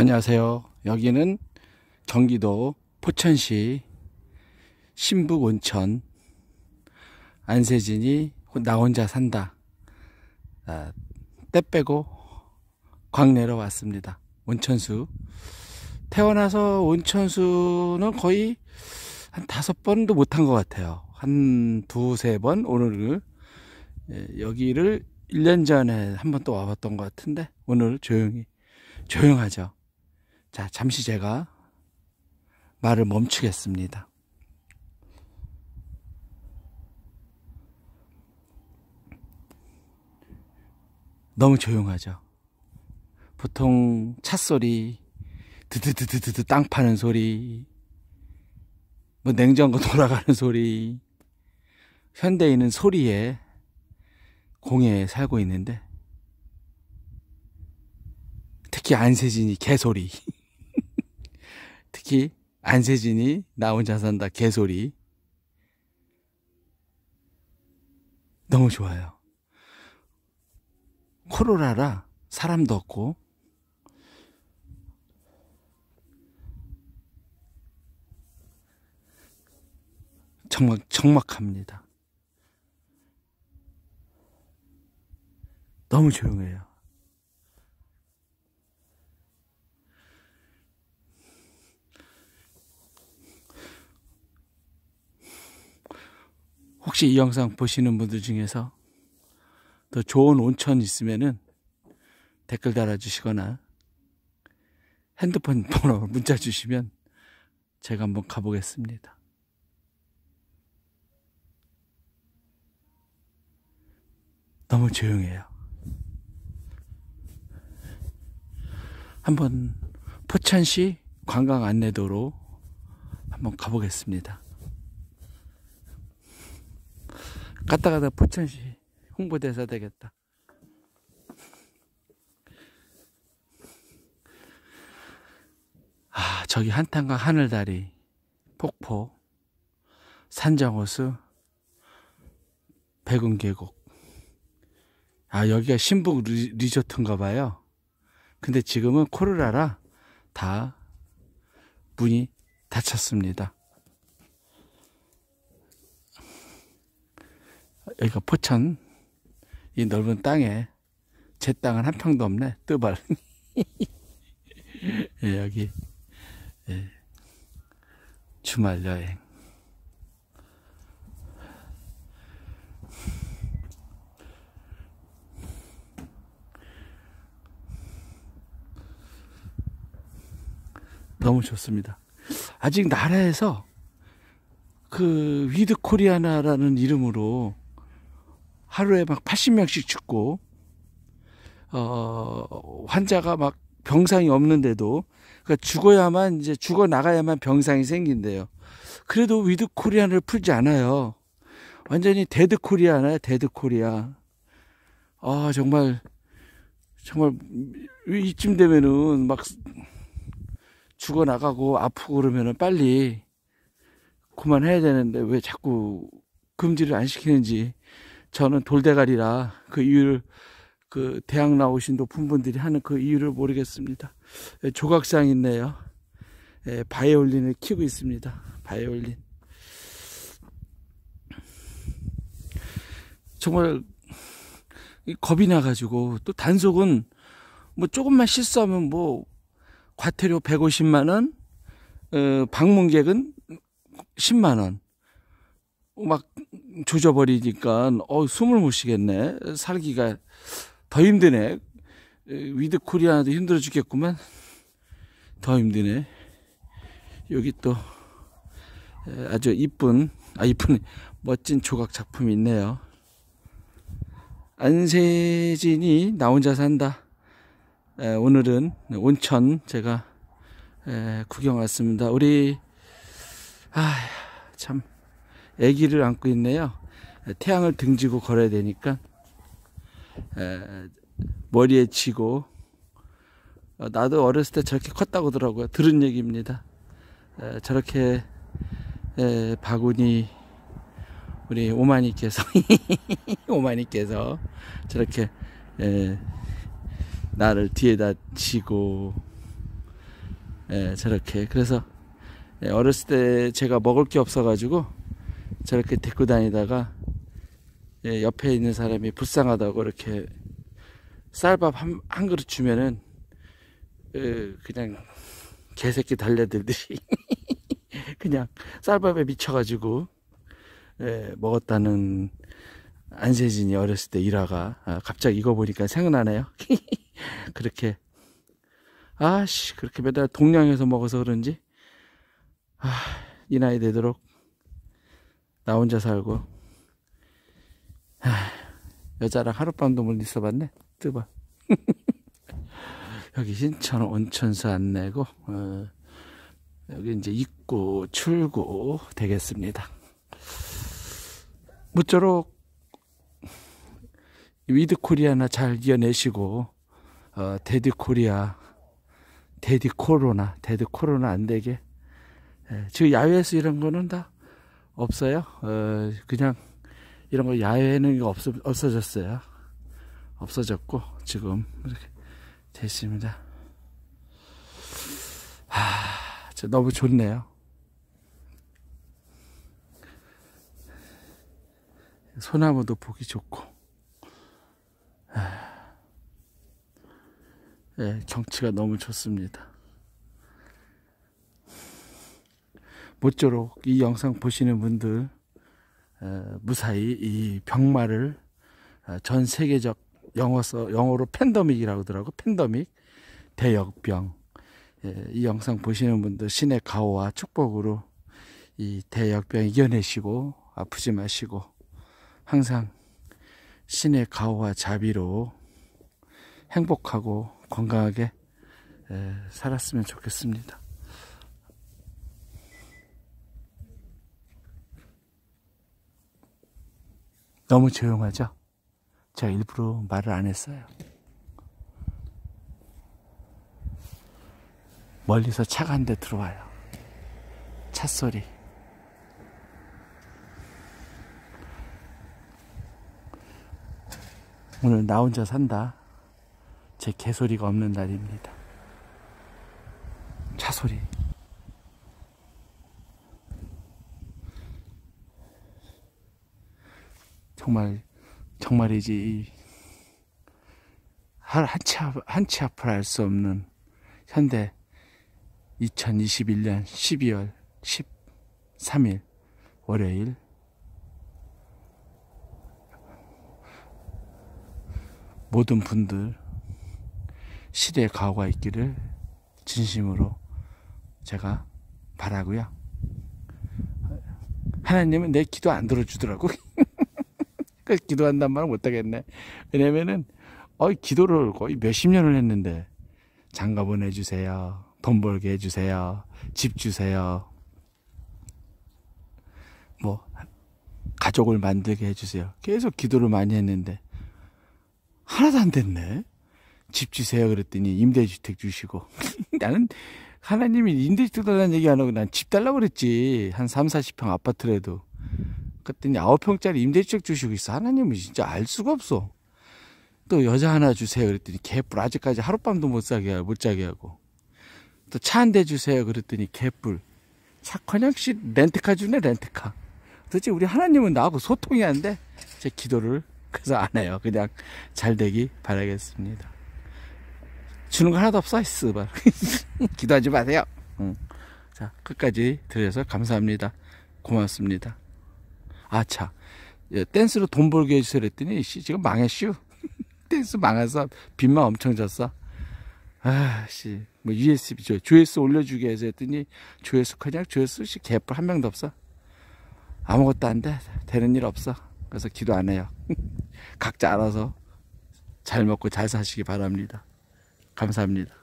안녕하세요. 여기는 경기도 포천시 신북 온천 안세진이 나 혼자 산다. 아, 때 빼고 광내로 왔습니다. 온천수. 태어나서 온천수는 거의 한 다섯 번도 못한 것 같아요. 한 두세 번 오늘 예, 여기를 1년 전에 한번또 와봤던 것 같은데 오늘 조용히 조용하죠. 자, 잠시 제가 말을 멈추겠습니다. 너무 조용하죠. 보통 차 소리, 드드드드드드 땅 파는 소리, 뭐 냉장고 돌아가는 소리, 현대인은 소리에 공에 살고 있는데 특히 안세진이 개소리. 특히 안세진이 나 혼자 산다 개소리 너무 좋아요. 코로나라 사람도 없고 정말 정막합니다. 너무 조용해요. 혹시 이 영상 보시는 분들 중에서 더 좋은 온천 있으면은 댓글 달아주시거나 핸드폰 번호 문자 주시면 제가 한번 가보겠습니다. 너무 조용해요. 한번 포천시 관광 안내도로 한번 가보겠습니다. 갔다 가다 포천시 홍보대사 되겠다. 아, 저기 한탄강 하늘다리, 폭포, 산정호수, 백운계곡. 아, 여기가 신북 리, 리조트인가 봐요. 근데 지금은 코르라라다 문이 닫혔습니다. 여기가 포천 이 넓은 땅에 제 땅은 한 평도 없네 뜨발 예, 여기 예, 주말 여행 너무 좋습니다. 아직 나라에서 그 위드 코리아나라는 이름으로 하루에 막 80명씩 죽고 어 환자가 막 병상이 없는데도 그러니까 죽어야만 이제 죽어 나가야만 병상이 생긴대요. 그래도 위드 코리안을 풀지 않아요. 완전히 데드 코리아나 데드 코리아. 아 정말 정말 이쯤 되면은 막 죽어 나가고 아프고 그러면은 빨리 그만해야 되는데 왜 자꾸 금지를 안 시키는지 저는 돌대가리라 그 이유를 그 대학 나오신 높은 분들이 하는 그 이유를 모르겠습니다. 예, 조각상 있네요. 예, 바이올린을 키고 있습니다. 바이올린. 정말 겁이 나가지고 또 단속은 뭐 조금만 실수하면 뭐 과태료 150만 원, 어, 방문객은 10만 원. 막 조져버리니까 어 숨을 못 쉬겠네 살기가 더 힘드네 위드 코리아도 힘들어 죽겠구만 더 힘드네 여기 또 아주 이쁜 아 이쁜 멋진 조각 작품이 있네요 안세진이 나 혼자 산다 오늘은 온천 제가 구경 왔습니다 우리 아참 아기를 안고 있네요. 태양을 등지고 걸어야 되니까 머리에 치고 어, 나도 어렸을 때 저렇게 컸다고 하더라고요. 들은 얘기입니다. 저렇게 바구니 우리 오마니께서 오마니께서 저렇게 나를 뒤에다 치고 저렇게 그래서 어렸을 때 제가 먹을 게 없어가지고 저렇게 데리고 다니다가 예, 옆에 있는 사람이 불쌍하다고 이렇게 쌀밥 한, 한 그릇 주면은 예, 그냥 개새끼 달래들듯이 그냥 쌀밥에 미쳐가지고 예, 먹었다는 안세진이 어렸을 때 일화가 아, 갑자기 이거 보니까 생각나네요. 그렇게 아씨 그렇게 매달 동양에서 먹어서 그런지 아, 이 나이 되도록 나 혼자 살고 하, 여자랑 하룻밤도 못 있어봤네 뜨봐 여기 신천 온천사 안내고 어, 여기 이제 입구 출구 되겠습니다 무쪼록 위드코리아나 잘 이겨내시고 어, 데드코리아 데디코로나 데드코로나 안되게 예, 지금 야외에서 이런 거는 다 없어요. 어, 그냥 이런 거 야외에는 없, 없어졌어요. 없어졌고 지금 이렇게 됐습니다. 하, 진짜 너무 좋네요. 소나무도 보기 좋고 하, 예, 경치가 너무 좋습니다. 모쪼록 이 영상 보시는 분들 어, 무사히 이 병마를 어, 전 세계적 영어서 영어로 팬더믹이라고 하더라고 팬더믹 대역병 예, 이 영상 보시는 분들 신의 가호와 축복으로 이 대역병 이겨내시고 아프지 마시고 항상 신의 가호와 자비로 행복하고 건강하게 살았으면 좋겠습니다. 너무 조용하죠? 제가 일부러 말을 안 했어요. 멀리서 차가 한 대 들어와요. 차 소리. 오늘 나 혼자 산다. 제 개소리가 없는 날입니다. 차 소리. 정말 정말이지 한치 한치 앞을 알 수 없는 현대 2021년 12월 13일 월요일 모든 분들 시대의 가오가 있기를 진심으로 제가 바라고요. 하나님은 내 기도 안 들어주더라고. 기도한단 말은 못하겠네. 왜냐면은, 어, 이 기도를 거의 몇십 년을 했는데, 장가 보내주세요. 돈 벌게 해주세요. 집 주세요. 뭐, 가족을 만들게 해주세요. 계속 기도를 많이 했는데, 하나도 안 됐네. 집 주세요. 그랬더니 임대주택 주시고. 나는 하나님이 임대주택 달라는 얘기 안 하고 난 집 달라고 그랬지. 한 3, 40평 아파트라도. 그랬더니 아홉 평짜리 임대주택 주시고 있어. 하나님은 진짜 알 수가 없어. 또 여자 하나 주세요. 그랬더니 개뿔 아직까지 하룻밤도 못 자게 하고, 못 자게 하고. 또 차 한 대 주세요. 그랬더니 개뿔. 차커녕 씨 렌트카 주네 렌트카. 도대체 우리 하나님은 나하고 소통이 안 돼. 제 기도를 그래서 안 해요. 그냥 잘 되기 바라겠습니다. 주는 거 하나도 없어. 쓰발. 기도하지 마세요. 응. 자 끝까지 들으셔서 감사합니다. 고맙습니다. 아차 예, 댄스로 돈 벌게 해주세요 그더니씨 지금 망했슈 댄스 망해서 빚만 엄청 졌어 아씨 뭐 USB 조, 조회수 올려주게 해서 했더니 조회수 그냥 조회수 씨 개뿔 한 명도 없어 아무것도 안돼 되는 일 없어 그래서 기도 안 해요 각자 알아서 잘 먹고 잘 사시기 바랍니다 감사합니다